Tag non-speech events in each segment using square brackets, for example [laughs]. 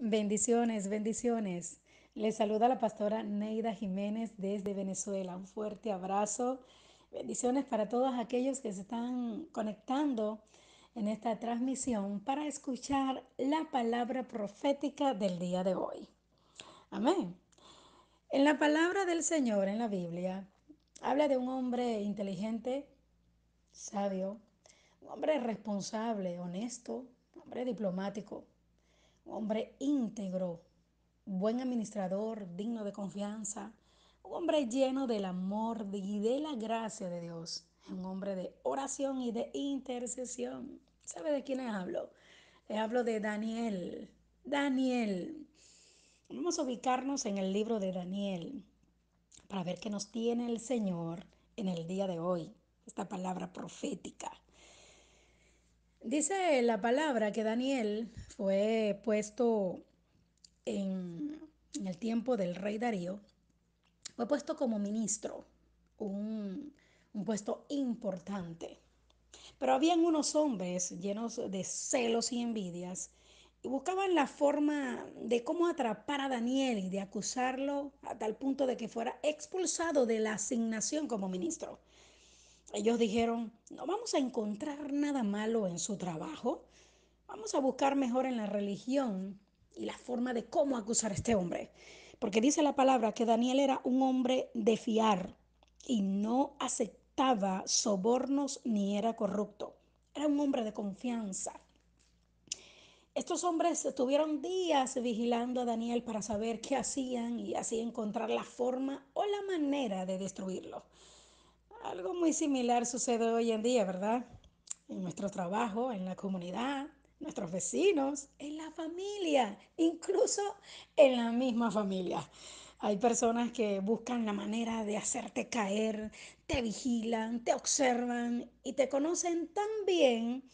Bendiciones, bendiciones. Les saluda la pastora Neida Jiménez desde Venezuela. Un fuerte abrazo. Bendiciones para todos aquellos que se están conectando en esta transmisión para escuchar la palabra profética del día de hoy. Amén. En la palabra del Señor en la Biblia habla de un hombre inteligente, sabio, un hombre responsable, honesto, un hombre diplomático, un hombre íntegro, buen administrador, digno de confianza, un hombre lleno del amor y de la gracia de Dios, un hombre de oración y de intercesión. ¿Sabe de quién hablo? Les hablo de Daniel. Daniel. Vamos a ubicarnos en el libro de Daniel para ver qué nos tiene el Señor en el día de hoy, esta palabra profética. Dice la palabra que Daniel fue puesto en, el tiempo del rey Darío, fue puesto como ministro, un, un puesto importante. Pero habían unos hombres llenos de celos y envidias y buscaban la forma de cómo atrapar a Daniel y de acusarlo hasta el punto de que fuera expulsado de la asignación como ministro ellos dijeron, no vamos a encontrar nada malo en su trabajo, vamos a buscar mejor en la religión y la forma de cómo acusar a este hombre. Porque dice la palabra que Daniel era un hombre de fiar y no aceptaba sobornos ni era corrupto. Era un hombre de confianza. Estos hombres estuvieron días vigilando a Daniel para saber qué hacían y así encontrar la forma o la manera de destruirlo. Algo muy similar sucede hoy en día, ¿verdad? En nuestro trabajo, en la comunidad, nuestros vecinos, en la familia, incluso en la misma familia. Hay personas que buscan la manera de hacerte caer, te vigilan, te observan y te conocen tan bien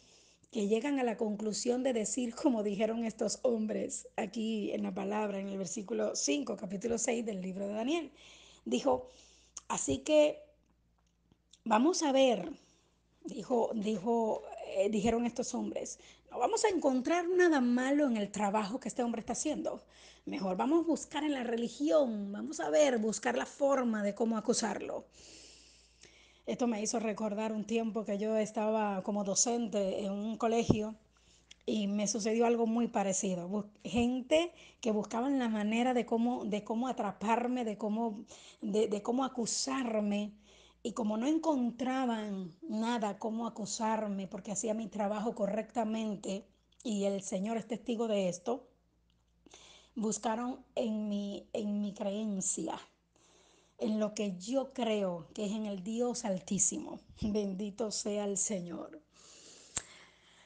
que llegan a la conclusión de decir, como dijeron estos hombres aquí en la palabra, en el versículo 5, capítulo 6 del libro de Daniel. Dijo, así que vamos a ver, dijo, eh, dijeron estos hombres, no vamos a encontrar nada malo en el trabajo que este hombre está haciendo. Mejor vamos a buscar en la religión, vamos a ver, buscar la forma de cómo acusarlo. Esto me hizo recordar un tiempo que yo estaba como docente en un colegio y me sucedió algo muy parecido. Gente que buscaban la manera de cómo, de cómo atraparme, de cómo, de cómo acusarme y como no encontraban nada como acusarme porque hacía mi trabajo correctamente, y el Señor es testigo de esto, buscaron en mi, en mi creencia, en lo que yo creo, que es en el Dios altísimo. [laughs] Bendito sea el Señor.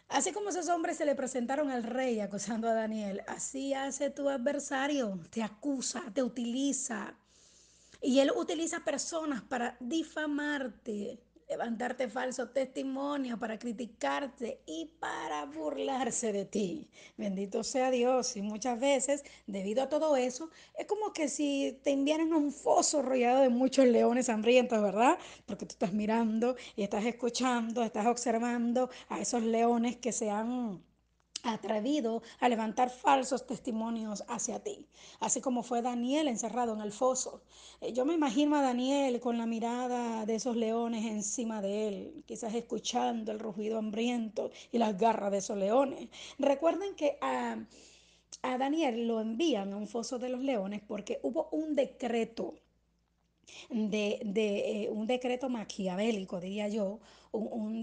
Así como esos hombres se le presentaron al rey acusando a Daniel, así hace tu adversario, te acusa, te utiliza, y él utiliza personas para difamarte, levantarte falsos testimonios, para criticarte y para burlarse de ti. Bendito sea Dios. Y muchas veces, debido a todo eso, es como que si te enviaran a un foso rollado de muchos leones hambrientos, ¿verdad? Porque tú estás mirando y estás escuchando, estás observando a esos leones que se han atrevido a levantar falsos testimonios hacia ti, así como fue Daniel encerrado en el foso. Eh, yo me imagino a Daniel con la mirada de esos leones encima de él, quizás escuchando el rugido hambriento y las garras de esos leones. Recuerden que a, a Daniel lo envían a un foso de los leones porque hubo un decreto de, eh, un decreto maquiavélico, diría yo, un,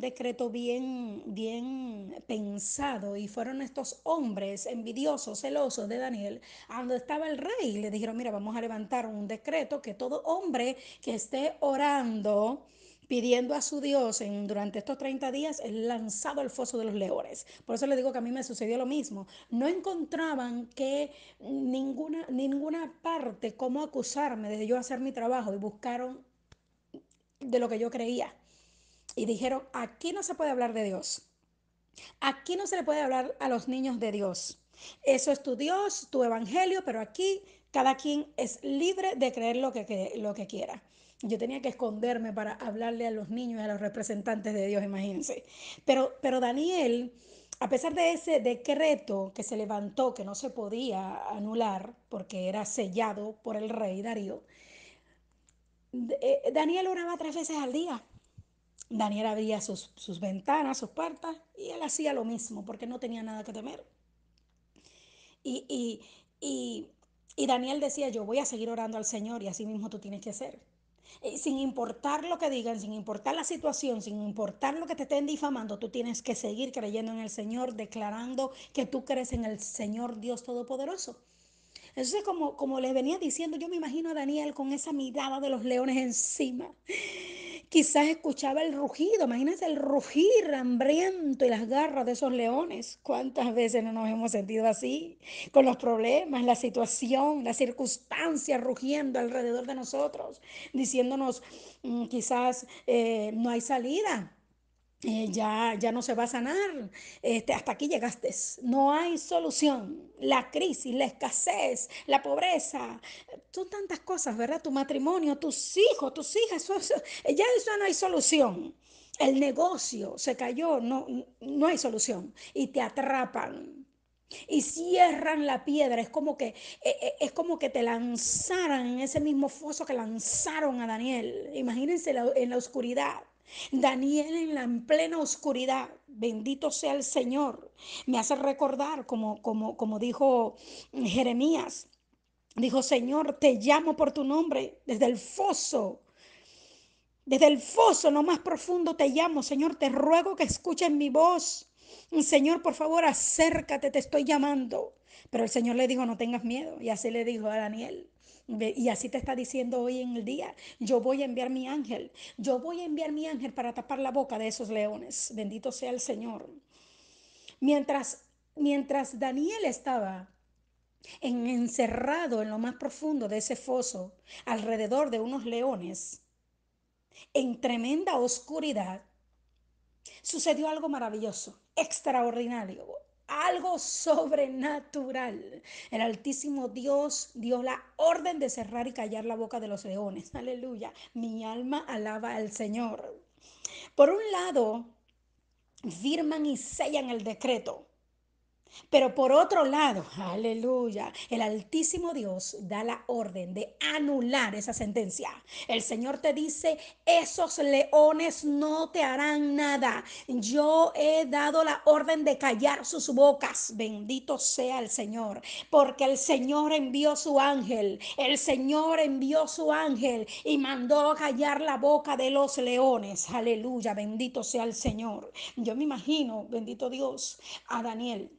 decreto bien, bien pensado. Y fueron estos hombres envidiosos, celosos de Daniel, cuando donde estaba el rey. Le dijeron, mira, vamos a levantar un decreto que todo hombre que esté orando pidiendo a su Dios en, durante estos 30 días, el lanzado al foso de los leones. Por eso le digo que a mí me sucedió lo mismo. No encontraban que ninguna, ninguna parte cómo acusarme de yo hacer mi trabajo y buscaron de lo que yo creía. Y dijeron, aquí no se puede hablar de Dios. Aquí no se le puede hablar a los niños de Dios. Eso es tu Dios, tu evangelio, pero aquí cada quien es libre de creer lo que, lo que quiera. Yo tenía que esconderme para hablarle a los niños, y a los representantes de Dios, imagínense. Pero, pero Daniel, a pesar de ese decreto que se levantó, que no se podía anular porque era sellado por el rey Darío, eh, Daniel oraba tres veces al día. Daniel abría sus, ventanas, sus puertas, y él hacía lo mismo porque no tenía nada que temer. Y, y, y, y Daniel decía, yo voy a seguir orando al Señor y así mismo tú tienes que hacer. Eh, sin importar lo que digan, sin importar la situación, sin importar lo que te estén difamando, tú tienes que seguir creyendo en el Señor, declarando que tú crees en el Señor Dios Todopoderoso. Entonces, como, como les venía diciendo, yo me imagino a Daniel con esa mirada de los leones encima. Quizás escuchaba el rugido, imagínense el rugir hambriento y las garras de esos leones. ¿Cuántas veces no nos hemos sentido así? Con los problemas, la situación, las circunstancias rugiendo alrededor de nosotros, diciéndonos mm, quizás eh, no hay salida, eh, ya, ya no se va a sanar, este, hasta aquí llegaste, no hay solución, la crisis, la escasez, la pobreza, son tantas cosas, ¿verdad? Tu matrimonio, tus hijos, tus hijas, ya no hay solución, el negocio se cayó, no, no hay solución y te atrapan. Y cierran la piedra, es como que e, e, es como que te lanzaran en ese mismo foso que lanzaron a Daniel. Imagínense en la oscuridad Daniel en la en plena oscuridad, bendito sea el Señor, me hace recordar, como, como, como dijo mm, Jeremías, dijo, Señor, te llamo por tu nombre desde el foso. Desde el foso, no más profundo, te llamo, Señor, te ruego que escuches mi voz. Señor, por favor, acércate, te estoy llamando. Pero el Señor le dijo, no tengas miedo. Y así le dijo a Daniel, y así te está diciendo hoy en el día, yo voy a enviar mi ángel, yo voy a enviar mi ángel para tapar la boca de esos leones. Bendito sea el Señor. Mientras, mientras Daniel estaba encerrado en lo más profundo de ese foso, alrededor de unos leones, en tremenda oscuridad, sucedió algo maravilloso, extraordinario, algo sobrenatural. El Altísimo Dios dio la orden de cerrar y callar la boca de los leones. [laughs] Aleluya. Mi alma alaba al Señor. Por un lado, firman y sellan el decreto. Pero por otro lado, aleluya, el Altísimo Dios da la orden de anular esa sentencia. El Señor te dice, esos leones no te harán nada. Yo he dado la orden de callar sus bocas. Bendito sea el Señor, porque el Señor envió su ángel. El Señor envió su ángel y mandó callar la boca de los leones. Aleluya, bendito sea el Señor. Yo me imagino, bendito Dios, a Daniel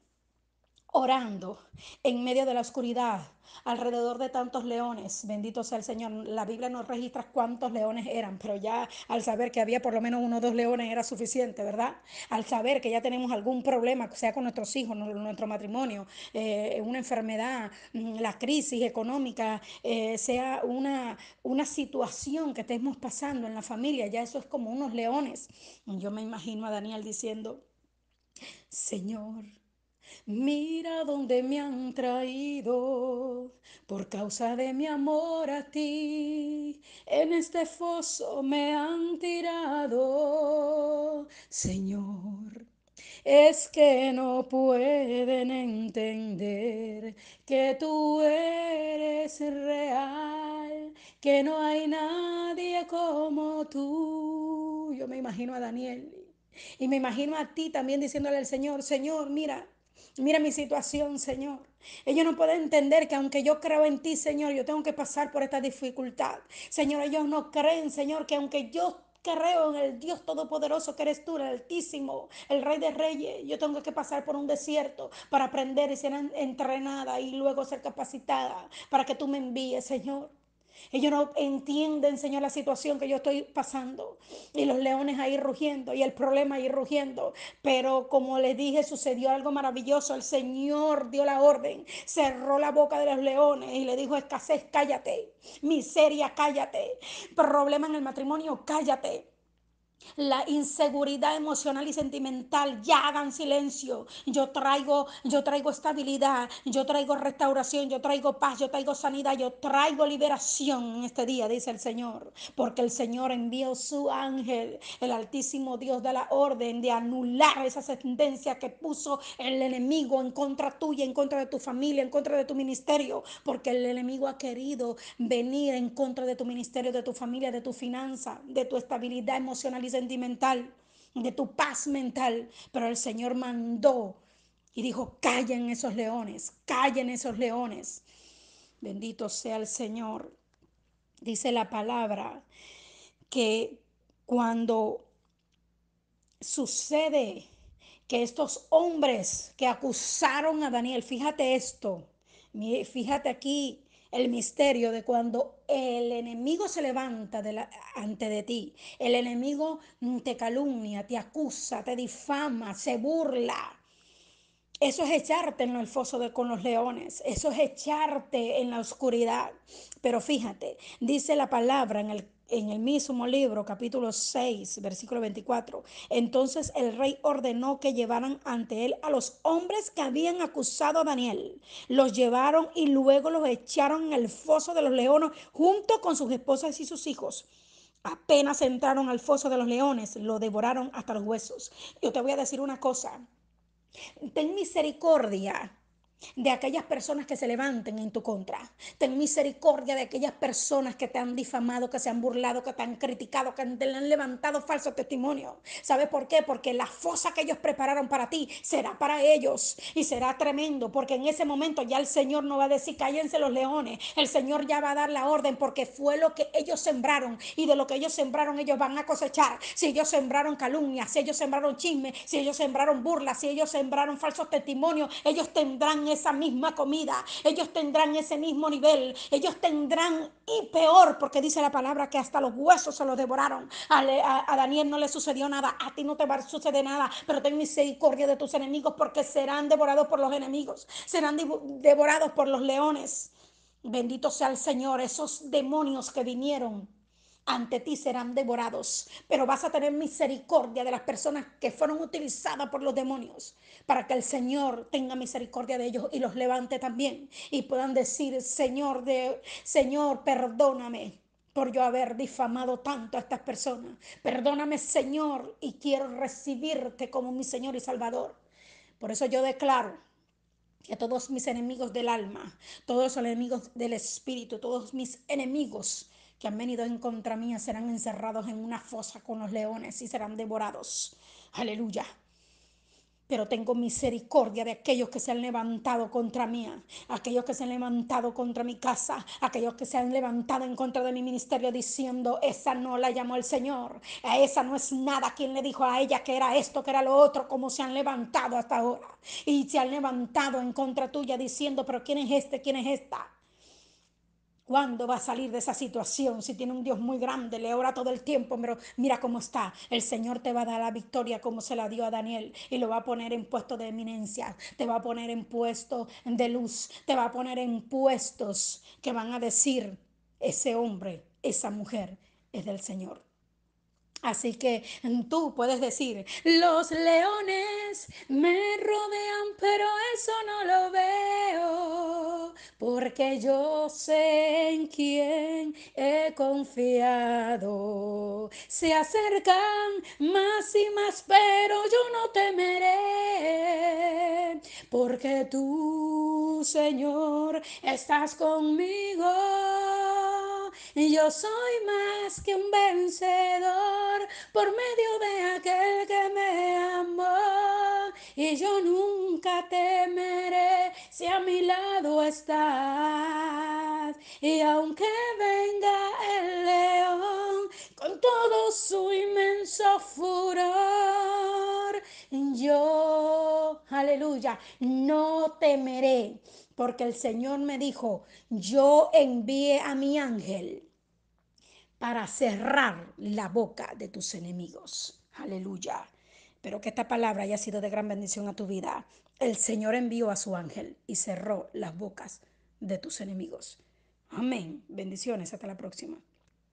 orando en medio de la oscuridad, alrededor de tantos leones. Bendito sea el Señor. La Biblia no registra cuántos leones eran, pero ya al saber que había por lo menos uno o dos leones era suficiente, ¿verdad? Al saber que ya tenemos algún problema, sea con nuestros hijos, nuestro matrimonio, eh, una enfermedad, mm, la crisis económica, eh, sea una, una situación que estemos pasando en la familia, ya eso es como unos leones. Yo me imagino a Daniel diciendo, Señor, Mira dónde me han traído por causa de mi amor a ti. En este foso me han tirado, Señor. Es que no pueden entender que tú eres real, que no hay nadie como tú. Yo me imagino a Daniel y me imagino a ti también diciéndole al Señor, Señor, mira, Mira mi situación, Señor. Ellos no pueden entender que aunque yo creo en ti, Señor, yo tengo que pasar por esta dificultad. Señor, ellos no creen, Señor, que aunque yo creo en el Dios Todopoderoso que eres tú, el Altísimo, el Rey de Reyes. Yo tengo que pasar por un desierto para aprender y ser entrenada y luego ser capacitada para que tú me envíes, Señor. Ellos no entienden, Señor, la situación que yo estoy pasando. Y los leones ahí rugiendo y el problema ahí rugiendo. Pero como les dije, sucedió algo maravilloso. El Señor dio la orden, cerró la boca de los leones y le dijo, escasez, cállate. Miseria, cállate. Problema en el matrimonio, cállate la inseguridad emocional y sentimental, ya hagan silencio. Yo traigo, yo traigo estabilidad, yo traigo restauración, yo traigo paz, yo traigo sanidad, yo traigo liberación en este día, dice el Señor, porque el Señor envió su ángel, el altísimo Dios de la orden de anular esa sentencia que puso el enemigo en contra tuya, en contra de tu familia, en contra de tu ministerio, porque el enemigo ha querido venir en contra de tu ministerio, de tu familia, de tu finanza, de tu estabilidad emocional y sentimental, de tu paz mental, pero el Señor mandó y dijo, callen esos leones, callen esos leones. Bendito sea el Señor. Dice la palabra que cuando sucede que estos hombres que acusaron a Daniel, fíjate esto, fíjate aquí el misterio de cuando el enemigo se levanta ante de ti, el enemigo mm, te calumnia, te acusa, te difama, se burla. Eso es echarte en el foso de, con los leones, eso es echarte en la oscuridad. Pero fíjate, dice la palabra en el en el mismo libro, capítulo 6, versículo 24. Entonces el rey ordenó que llevaran ante él a los hombres que habían acusado a Daniel. Los llevaron y luego los echaron en el foso de los leones junto con sus esposas y sus hijos. Apenas entraron al foso de los leones, lo devoraron hasta los huesos. Yo te voy a decir una cosa. Ten misericordia de aquellas personas que se levanten en tu contra. Ten misericordia de aquellas personas que te han difamado, que se han burlado, que te han criticado, que te han levantado falso testimonios ¿Sabes por qué? Porque la fosa que ellos prepararon para ti será para ellos y será tremendo, porque en ese momento ya el Señor no va a decir cállense los leones, el Señor ya va a dar la orden porque fue lo que ellos sembraron y de lo que ellos sembraron ellos van a cosechar. Si ellos sembraron calumnias, si ellos sembraron chisme, si ellos sembraron burlas, si ellos sembraron falsos testimonios, ellos tendrán esa misma comida, ellos tendrán ese mismo nivel, ellos tendrán y peor, porque dice la palabra que hasta los huesos se los devoraron. A, a Daniel no le sucedió nada, a ti no te va a suceder nada, pero ten misericordia de tus enemigos porque serán devorados por los enemigos, serán devorados por los leones. Bendito sea el Señor, esos demonios que vinieron ante ti serán devorados, pero vas a tener misericordia de las personas que fueron utilizadas por los demonios, para que el Señor tenga misericordia de ellos y los levante también y puedan decir, Señor, de, Señor, perdóname por yo haber difamado tanto a estas personas. Perdóname, Señor, y quiero recibirte como mi Señor y Salvador. Por eso yo declaro que todos mis enemigos del alma, todos los enemigos del espíritu, todos mis enemigos que han venido en contra mía serán encerrados en una fosa con los leones y serán devorados. Aleluya pero tengo misericordia de aquellos que se han levantado contra mí, aquellos que se han levantado contra mi casa, aquellos que se han levantado en contra de mi ministerio diciendo, esa no la llamó el Señor, a esa no es nada, quien le dijo a ella que era esto, que era lo otro, como se han levantado hasta ahora, y se han levantado en contra tuya diciendo, pero ¿quién es este, quién es esta? ¿Cuándo va a salir de esa situación? Si tiene un Dios muy grande, le ora todo el tiempo, pero mira cómo está. El Señor te va a dar la victoria como se la dio a Daniel y lo va a poner en puesto de eminencia, te va a poner en puesto de luz, te va a poner en puestos que van a decir, ese hombre, esa mujer es del Señor. Así que tú puedes decir, los leones me rodean, pero eso no lo veo, porque yo sé en quién he confiado. Se acercan más y más, pero yo no temeré, porque tú, Señor, estás conmigo y yo soy más que un vencedor por medio de aquel que me amó. Y yo nunca temeré si a mi lado estás. Y aunque venga el león con todo su inmenso furor, aleluya, no temeré, porque el Señor me dijo, yo envié a mi ángel para cerrar la boca de tus enemigos. Aleluya. Pero que esta palabra haya sido de gran bendición a tu vida. El Señor envió a su ángel y cerró las bocas de tus enemigos. Amén. Bendiciones. Hasta la próxima.